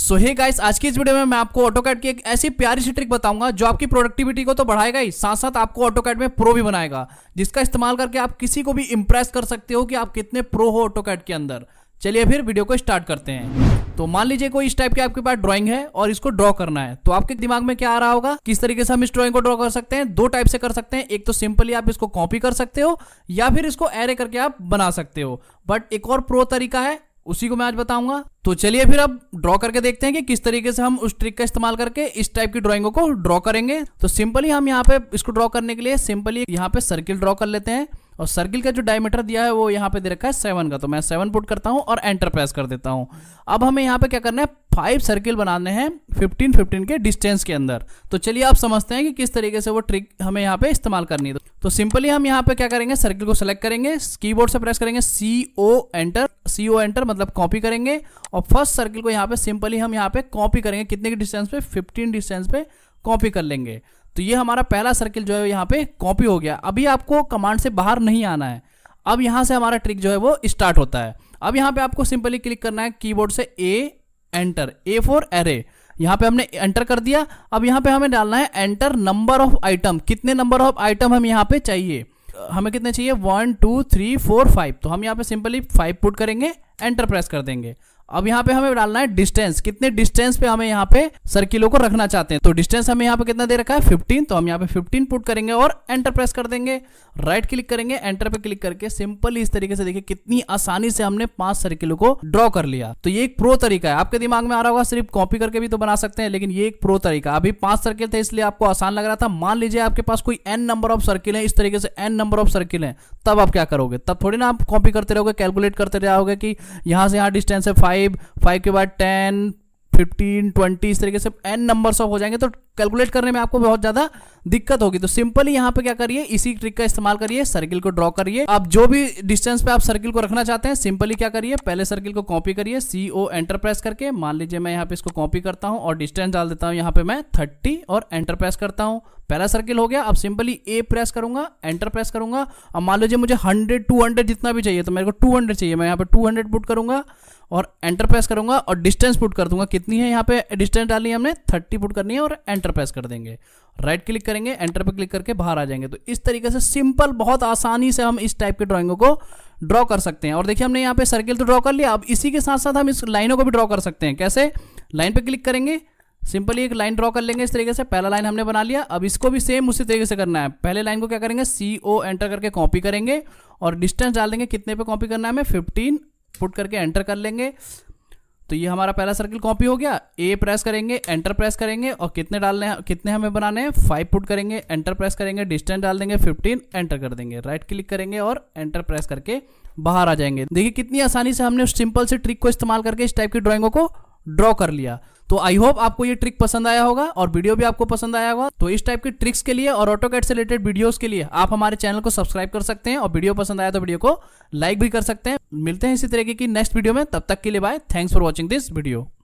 सो hey guys आज की इस वीडियो में मैं आपको ऑटो कैट की एक ऐसी प्यारी सी ट्रिक बताऊंगा जो आपकी प्रोडक्टिविटी को तो बढ़ाएगा ही साथ साथ आपको ऑटो कैट में प्रो भी बनाएगा जिसका इस्तेमाल करके आप किसी को भी इंप्रेस कर सकते हो कि आप कितने प्रो हो ऑटो कैट के अंदर चलिए फिर वीडियो को स्टार्ट करते हैं तो मान लीजिए कोई इस टाइप की आपके पास ड्राइंग है और इसको ड्रॉ करना है तो आपके दिमाग में क्या आ रहा होगा किस तरीके से हम इस ड्राइंग को ड्रॉ कर सकते हैं दो टाइप से कर सकते हैं एक तो सिंपली आप इसको कॉपी कर सकते हो या फिर इसको एरे करके आप बना सकते हो बट एक और प्रो तरीका है उसी को मैं आज बताऊंगा तो चलिए फिर अब ड्रॉ करके देखते हैं कि किस तरीके से हम उस ट्रिक का इस्तेमाल करके इस टाइप की ड्रॉइंगों को ड्रॉ करेंगे तो सिंपली हम यहाँ पे इसको ड्रॉ करने के लिए सिंपली यहाँ पे सर्किल ड्रॉ कर लेते हैं और सर्किल का जो डायमीटर दिया है वो यहाँ पे दे रखा है सेवन का तो मैं सेवन पुट करता हूँ और एंटर प्रेस कर देता हूँ अब हमें यहाँ पे क्या करना है फाइव सर्किल बनाने हैं फिफ्टीन फिफ्टीन के डिस्टेंस के अंदर तो चलिए आप समझते हैं कि किस तरीके से वो ट्रिक हमें यहाँ पे इस्तेमाल करनी है तो सिंपली हम यहाँ पे क्या करेंगे सर्किल को सिलेक्ट करेंगे की से प्रेस करेंगे C O enter C O enter मतलब कॉपी करेंगे और फर्स्ट सर्किल को यहाँ पे सिंपली हम यहाँ पे कॉपी करेंगे कितने के डिस्टेंस पे फिफ्टीन डिस्टेंस पे कॉपी कर लेंगे तो ये हमारा पहला सर्किल जो है यहाँ पे कॉपी हो गया अभी आपको कमांड से बाहर नहीं आना है अब यहाँ से हमारा ट्रिक जो है वो स्टार्ट होता है अब यहाँ पे आपको सिंपली क्लिक करना है कीबोर्ड से A enter A for array यहाँ पे हमने एंटर कर दिया अब यहाँ पे हमें डालना है एंटर नंबर ऑफ आइटम कितने नंबर ऑफ आइटम हम यहाँ पे चाहिए हमें कितने चाहिए one two three four five तो हम यहाँ पे सिंपली फाइव पुट करेंगे एंटर प्रेस कर देंगे अब यहाँ पे हमें डालना है डिस्टेंस कितने डिस्टेंस पे हमें यहाँ पे सर्किलों को रखना चाहते हैं तो डिस्टेंस हमें यहाँ पे कितना दे रखा है 15 तो हम यहाँ पे 15 पुट करेंगे और एंटर प्रेस कर देंगे राइट क्लिक करेंगे एंटर पे क्लिक करके सिंपल इस तरीके से देखिए कितनी आसानी से हमने पांच सर्किलों को ड्रॉ कर लिया तो ये एक प्रो तरीका है आपके दिमाग में आ रहा होगा सिर्फ कॉपी करके भी तो बना सकते हैं लेकिन ये एक प्रो तरीका अभी पांच सर्किल थे इसलिए आपको आसान लग रहा था मान लीजिए आपके पास कोई एन नंबर ऑफ सर्किल है इस तरीके से एन नंबर ऑफ सर्किल है तब आप क्या करोगे तब थोड़ी ना आप कॉपी करते रहोगे कैलकुलेट करते रहोगे कि यहाँ से यहाँ डिस्टेंस है फाइव फाइव फाइव के बाद टेन फिफ्टीन ट्वेंटी इस तरीके से एन नंबर ऑफ हो जाएंगे तो कैलकुलेट करने में आपको बहुत ज्यादा दिक्कत होगी तो सिंपली यहाँ पे क्या करिए इसी ट्रिक का इस्तेमाल करिए सर्किल को ड्रॉ करिए आप जो भी डिस्टेंस पे आप सर्किल को रखना चाहते हैं सिंपली क्या करिए पहले सर्किल को कॉपी करिए सी ओ एंटर करके मान लीजिए मैं यहाँ पे इसको कॉपी करता हूँ और डिस्टेंस डाल देता हूँ यहाँ पे मैं थर्टी और एंटर करता हूँ पहला सर्किल हो गया अब सिंपली ए प्रेस करूंगा एंटर प्रेस करूंगा अब मान लीजिए मुझे हंड्रेड टू हंड्रेड जितना भी चाहिए तो मेरे को टू हंड्रेड चाहिए मैं यहाँ पे टू हंड्रेड पुट करूंगा और एंटर प्रेस करूंगा और डिस्टेंस पुट कर दूंगा कितनी है यहाँ पे डिस्टेंस डालनी है हमने थर्टी पुट करनी है और एंटर प्रेस कर देंगे राइट क्लिक करेंगे एंटर पर क्लिक करके बाहर आ जाएंगे तो इस तरीके से सिंपल बहुत आसानी से हम इस टाइप के ड्राइंगों को ड्रॉ कर सकते हैं और देखिए हमने यहाँ पे सर्किल तो ड्रॉ कर लिया अब इसी के साथ साथ हम इस लाइनों को भी ड्रॉ कर सकते हैं कैसे लाइन पे क्लिक करेंगे सिंपली एक लाइन ड्रॉ कर लेंगे इस तरीके से पहला लाइन हमने बना लिया अब इसको भी सेम उसी तरीके से करना है पहले लाइन को क्या करेंगे सी ओ एंटर करके कॉपी करेंगे और डिस्टेंस डाल देंगे कितने पे कॉपी करना है हमें फिफ्टीन पुट करके एंटर कर लेंगे तो ये हमारा पहला सर्किल कॉपी हो गया ए प्रेस करेंगे एंटर प्रेस करेंगे और कितने डालने कितने हमें बनाने हैं फाइव पुट करेंगे एंटर प्रेस करेंगे डिस्टेंस डाल देंगे फिफ्टीन एंटर कर देंगे राइट क्लिक करेंगे और एंटर प्रेस करके बाहर आ जाएंगे देखिए कितनी आसानी से हमने सिंपल से ट्रिक को इस्तेमाल करके इस टाइप की ड्राइंगों को ड्रॉ कर लिया तो आई होप आपको ये ट्रिक पसंद आया होगा और वीडियो भी आपको पसंद आया होगा तो इस टाइप के ट्रिक्स के लिए और ऑटो कैट से रिलेटेड वीडियोस के लिए आप हमारे चैनल को सब्सक्राइब कर सकते हैं और वीडियो पसंद आया तो वीडियो को लाइक भी कर सकते हैं मिलते हैं इसी तरीके की नेक्स्ट वीडियो में तब तक के लिए bye thanks for watching this video